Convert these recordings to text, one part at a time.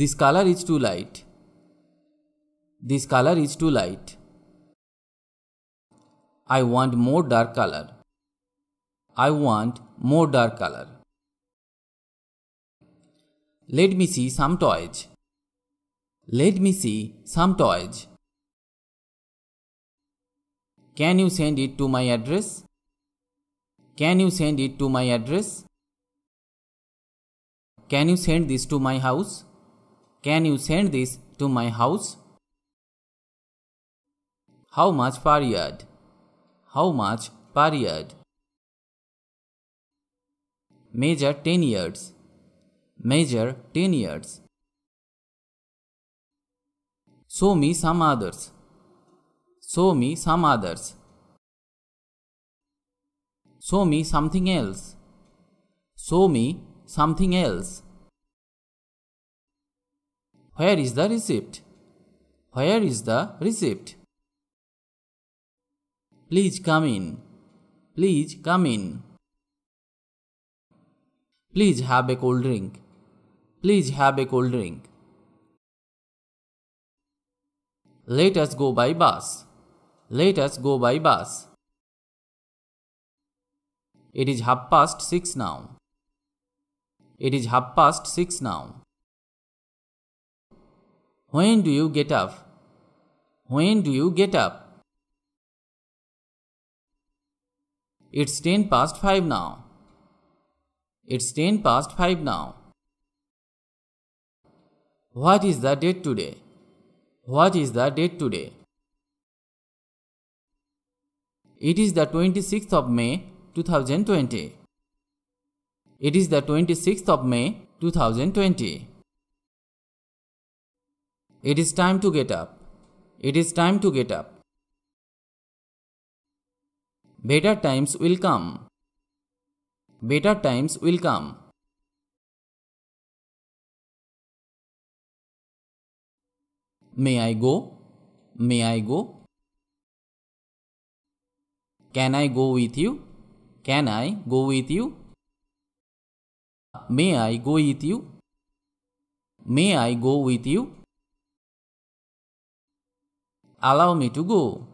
This color is too light. This color is too light. I want more dark color. I want more dark color. Let me see some toys. Let me see some toys. Can you send it to my address? Can you send it to my address? Can you send this to my house? Can you send this to my house? How much per yard? How much per yard? Measure 10 yards. Measure 10 yards. Show me some others. Show me some others. Show me something else. Show me something else. Where is the receipt? Where is the receipt? Please come in. Please come in. Please have a cold drink. Please have a cold drink. Let us go by bus. Let us go by bus. It is half past six now. It is half past six now. When do you get up? When do you get up? It's 10 past 5 now. It's 10 past 5 now. What is the date today? What is the date today? It is the 26th of May 2020. It is the 26th of May 2020. It is time to get up. It is time to get up. Better times will come. Better times will come. May I go? May I go? Can I go with you? Can I go with you? May I go with you? May I go with you? Allow me to go.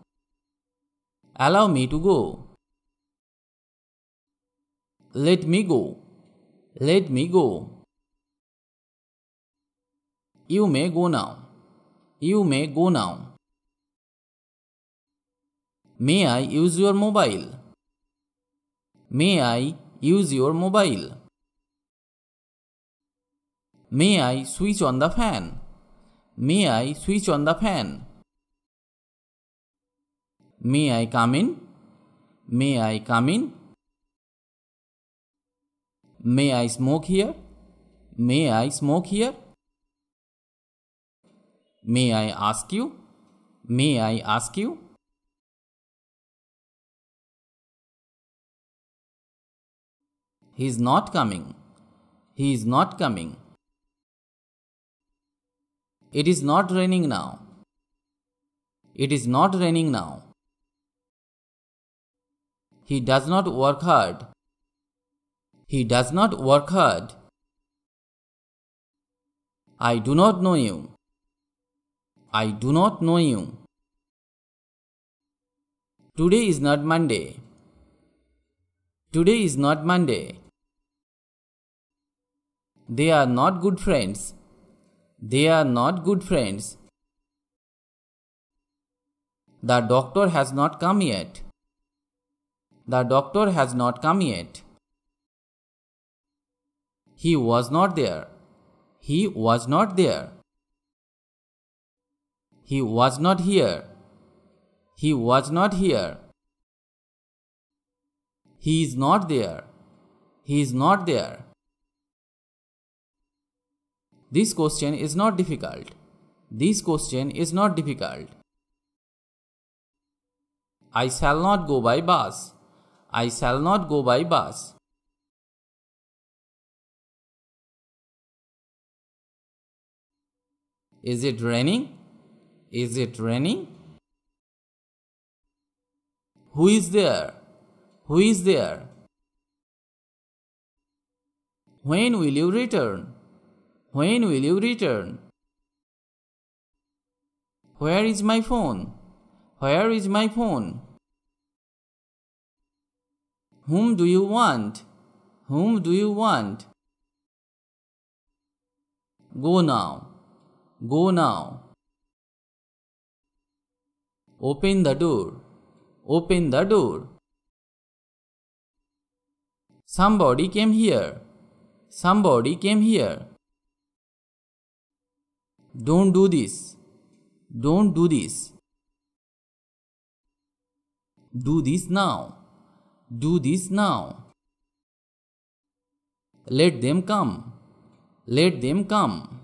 Allow me to go. Let me go. Let me go. You may go now. You may go now. May I use your mobile? May I use your mobile? May I switch on the fan? May I switch on the fan? May I come in? May I come in? May I smoke here? May I smoke here? May I ask you? May I ask you? He is not coming. He is not coming. It is not raining now. It is not raining now. He does not work hard. He does not work hard. I do not know you. I do not know you. Today is not Monday. Today is not Monday. They are not good friends. They are not good friends. The doctor has not come yet. The doctor has not come yet. He was not there. He was not there. He was not here. He was not here. He is not there. He is not there. This question is not difficult. This question is not difficult. I shall not go by bus. I shall not go by bus. Is it raining? Is it raining? Who is there? Who is there? When will you return? When will you return? Where is my phone? Where is my phone? Whom do you want? Whom do you want? Go now. Go now. Open the door. Open the door. Somebody came here. Somebody came here. Don't do this. Don't do this. Do this now. Do this now. Let them come. Let them come.